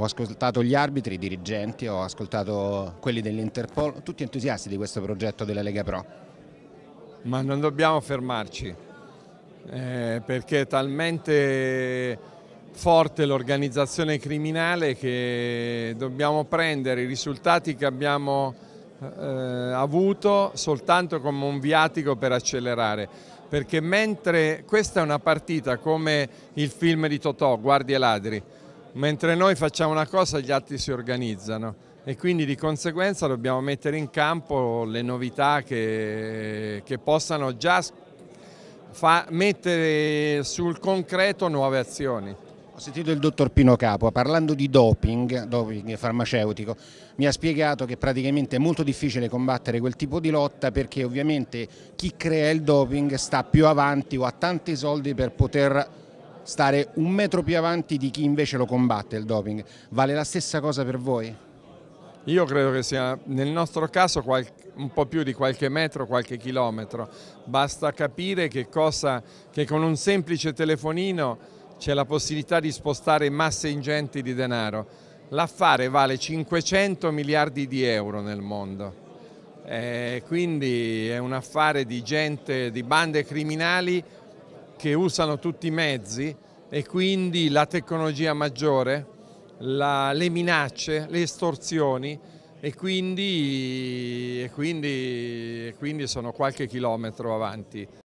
Ho ascoltato gli arbitri, i dirigenti, ho ascoltato quelli dell'Interpol, tutti entusiasti di questo progetto della Lega Pro. Ma non dobbiamo fermarci, eh, perché è talmente forte l'organizzazione criminale che dobbiamo prendere i risultati che abbiamo eh, avuto soltanto come un viatico per accelerare. Perché mentre questa è una partita come il film di Totò, Guardie e Ladri, Mentre noi facciamo una cosa gli altri si organizzano e quindi di conseguenza dobbiamo mettere in campo le novità che, che possano già fa, mettere sul concreto nuove azioni. Ho sentito il dottor Pino Capua parlando di doping, doping farmaceutico, mi ha spiegato che praticamente è molto difficile combattere quel tipo di lotta perché ovviamente chi crea il doping sta più avanti o ha tanti soldi per poter stare un metro più avanti di chi invece lo combatte il doping. Vale la stessa cosa per voi? Io credo che sia nel nostro caso un po' più di qualche metro, qualche chilometro. Basta capire che, cosa, che con un semplice telefonino c'è la possibilità di spostare masse ingenti di denaro. L'affare vale 500 miliardi di euro nel mondo. Eh, quindi è un affare di gente, di bande criminali che usano tutti i mezzi e quindi la tecnologia maggiore, la, le minacce, le estorsioni e quindi, e quindi, e quindi sono qualche chilometro avanti.